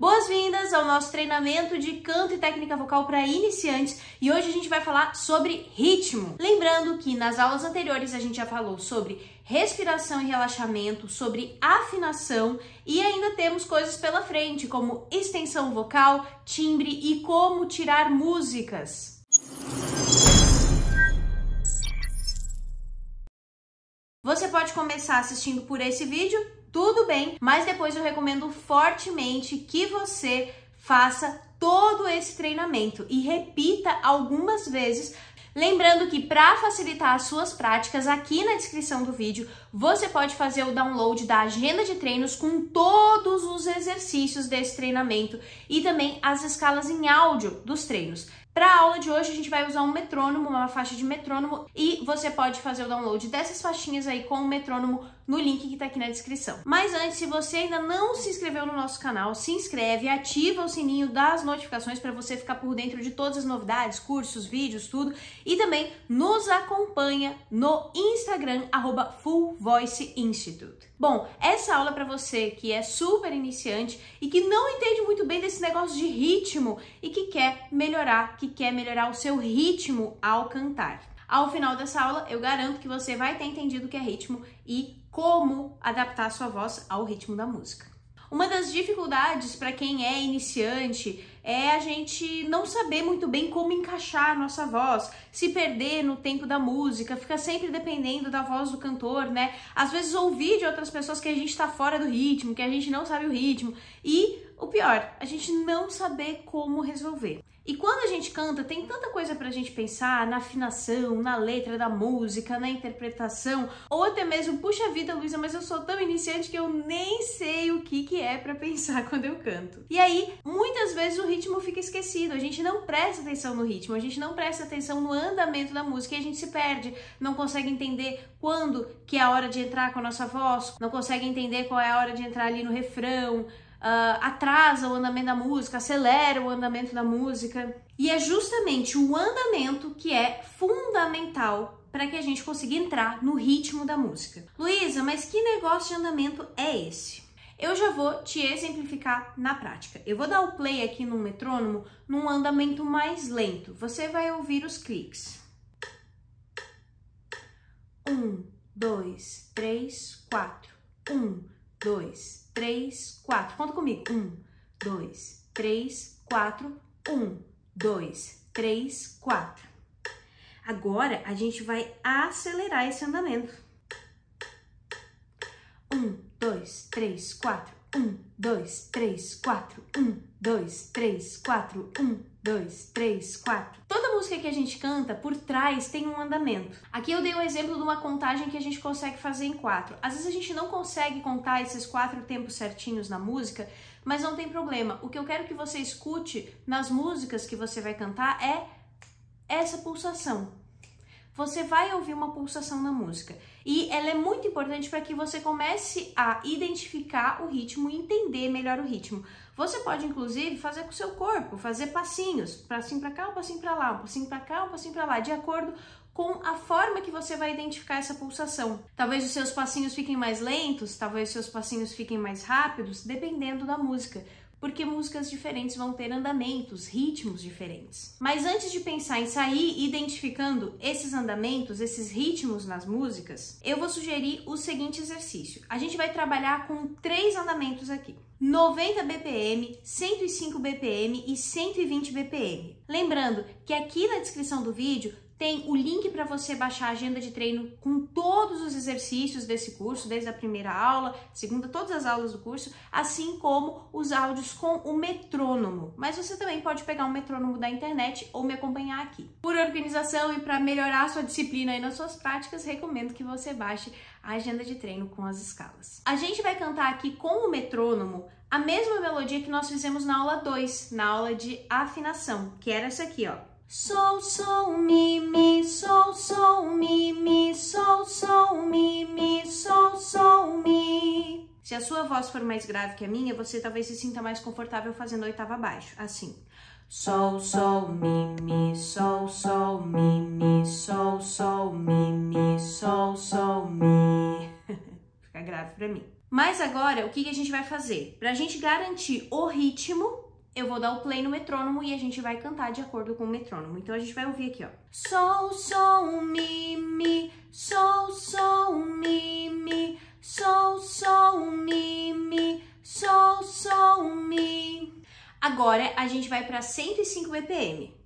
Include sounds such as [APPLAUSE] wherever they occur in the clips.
Boas-vindas ao nosso treinamento de canto e técnica vocal para iniciantes e hoje a gente vai falar sobre ritmo. Lembrando que nas aulas anteriores a gente já falou sobre respiração e relaxamento, sobre afinação e ainda temos coisas pela frente, como extensão vocal, timbre e como tirar músicas. Você pode começar assistindo por esse vídeo tudo bem, mas depois eu recomendo fortemente que você faça todo esse treinamento e repita algumas vezes Lembrando que para facilitar as suas práticas, aqui na descrição do vídeo, você pode fazer o download da agenda de treinos com todos os exercícios desse treinamento e também as escalas em áudio dos treinos. Para a aula de hoje, a gente vai usar um metrônomo, uma faixa de metrônomo, e você pode fazer o download dessas faixinhas aí com o metrônomo no link que tá aqui na descrição. Mas antes, se você ainda não se inscreveu no nosso canal, se inscreve, ativa o sininho das notificações para você ficar por dentro de todas as novidades, cursos, vídeos, tudo. E também nos acompanha no Instagram, arroba Full Voice Institute. Bom, essa aula é para você que é super iniciante e que não entende muito bem desse negócio de ritmo e que quer melhorar, que quer melhorar o seu ritmo ao cantar. Ao final dessa aula, eu garanto que você vai ter entendido o que é ritmo e como adaptar a sua voz ao ritmo da música. Uma das dificuldades para quem é iniciante é a gente não saber muito bem como encaixar a nossa voz, se perder no tempo da música, fica sempre dependendo da voz do cantor, né? Às vezes ouvir de outras pessoas que a gente está fora do ritmo, que a gente não sabe o ritmo. E o pior, a gente não saber como resolver. E quando a gente canta, tem tanta coisa pra gente pensar na afinação, na letra da música, na interpretação, ou até mesmo, puxa vida, Luísa, mas eu sou tão iniciante que eu nem sei o que, que é para [LAUGHS] pensar quando eu canto. E aí, muitas vezes o ritmo fica esquecido, a gente não presta atenção no ritmo, a gente não presta atenção no andamento da música e a gente se perde, não consegue entender quando que é a hora de entrar com a nossa voz, não consegue entender qual é a hora de entrar ali no refrão, uh, atrasa o andamento da música, acelera o andamento da música. E é justamente o andamento que é fundamental para que a gente consiga entrar no ritmo da música. Luísa, mas que negócio de andamento é esse? Eu já vou te exemplificar na prática. Eu vou dar o play aqui no metrônomo num andamento mais lento. Você vai ouvir os cliques. Um, dois, três, quatro. Um, dois, três, quatro. Conta comigo. Um, dois, três, quatro. Um, dois, três, quatro. Agora, a gente vai acelerar esse andamento. Um, dois, três, quatro. Um, dois, três, quatro. Um, dois, três, quatro. Um, dois, três, quatro. Toda música que a gente canta, por trás, tem um andamento. Aqui eu dei um exemplo de uma contagem que a gente consegue fazer em quatro. Às vezes a gente não consegue contar esses quatro tempos certinhos na música, mas não tem problema. O que eu quero que você escute nas músicas que você vai cantar é essa pulsação você vai ouvir uma pulsação na música. E ela é muito importante para que você comece a identificar o ritmo e entender melhor o ritmo. Você pode, inclusive, fazer com o seu corpo, fazer passinhos, passinho para cá, um passinho para lá, um passinho para cá, um passinho para lá, de acordo com a forma que você vai identificar essa pulsação. Talvez os seus passinhos fiquem mais lentos, talvez os seus passinhos fiquem mais rápidos, dependendo da música porque músicas diferentes vão ter andamentos, ritmos diferentes. Mas antes de pensar em sair identificando esses andamentos, esses ritmos nas músicas, eu vou sugerir o seguinte exercício. A gente vai trabalhar com três andamentos aqui. 90 BPM, 105 BPM e 120 BPM. Lembrando que aqui na descrição do vídeo tem o link para você baixar a agenda de treino com todos os exercícios desse curso, desde a primeira aula, segunda, todas as aulas do curso, assim como os áudios com o metrônomo. Mas você também pode pegar um metrônomo da internet ou me acompanhar aqui. Por organização e para melhorar sua disciplina e nas suas práticas, recomendo que você baixe a agenda de treino com as escalas. A gente vai cantar aqui com o metrônomo a mesma melodia que nós fizemos na aula 2, na aula de afinação, que era essa aqui, ó. Sol, sol, mi, mi, sol, sol, mi, mi, sol, sol, mi, mi, sol, sol, mi. Se a sua voz for mais grave que a minha, você talvez se sinta mais confortável fazendo a oitava abaixo, assim. Sol, sol, mi, mi, sol, sol, mi, mi, sol, sol, mi, mi, sol, sol, mi. Fica grave pra mim. Mas agora, o que a gente vai fazer? Pra gente garantir o ritmo eu vou dar o play no metrônomo e a gente vai cantar de acordo com o metrônomo. Então a gente vai ouvir aqui, ó. Sol, sol, mi, mi, sol, sol, mi, mi, sol, sol, mi, mi, sol, sol, mi. Agora a gente vai para 105 BPM.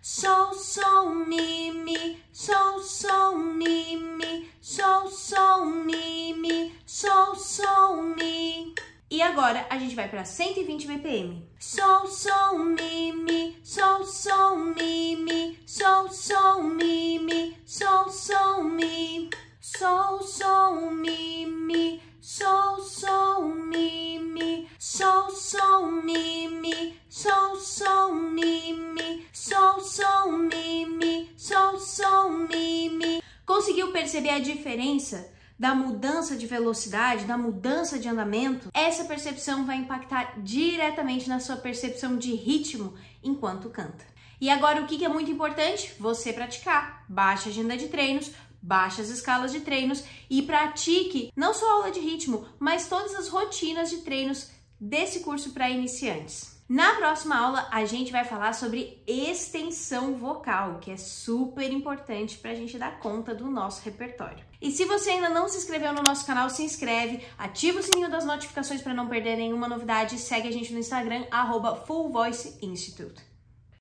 Sol, sol, mi, mi, sol, sol, mi, mi, sol, sol, mi, mi, sol, sol, mi. E agora a gente vai para 120 BPM. Sol, sol, mi, mi, sol, sol, mi, mi, sol, sol, mi, mi, sol, sol, mi, sol, sol, mi, mi, sol, sol, mi, mi, sol, sol, mi, mi, sol, sol, mi, mi, sol, sol, mi, mi, sol, sol, mi, mi. Conseguiu perceber a diferença? da mudança de velocidade, da mudança de andamento, essa percepção vai impactar diretamente na sua percepção de ritmo enquanto canta. E agora, o que é muito importante? Você praticar. Baixa agenda de treinos, baixa as escalas de treinos e pratique não só aula de ritmo, mas todas as rotinas de treinos desse curso para iniciantes. Na próxima aula, a gente vai falar sobre extensão vocal, que é super importante para a gente dar conta do nosso repertório. E se você ainda não se inscreveu no nosso canal, se inscreve, ativa o sininho das notificações para não perder nenhuma novidade e segue a gente no Instagram, @fullvoiceinstitute. Full Voice Institute.